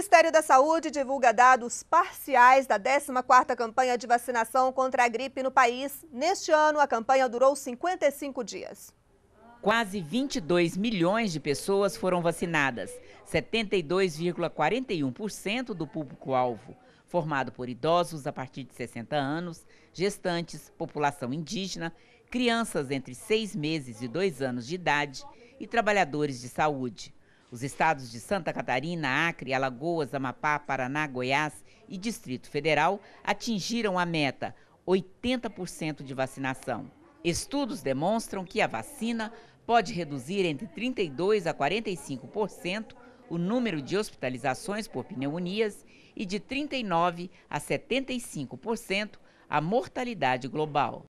Ministério da Saúde divulga dados parciais da 14ª campanha de vacinação contra a gripe no país. Neste ano, a campanha durou 55 dias. Quase 22 milhões de pessoas foram vacinadas, 72,41% do público-alvo, formado por idosos a partir de 60 anos, gestantes, população indígena, crianças entre 6 meses e 2 anos de idade e trabalhadores de saúde. Os estados de Santa Catarina, Acre, Alagoas, Amapá, Paraná, Goiás e Distrito Federal atingiram a meta, 80% de vacinação. Estudos demonstram que a vacina pode reduzir entre 32 a 45% o número de hospitalizações por pneumonias e de 39 a 75% a mortalidade global.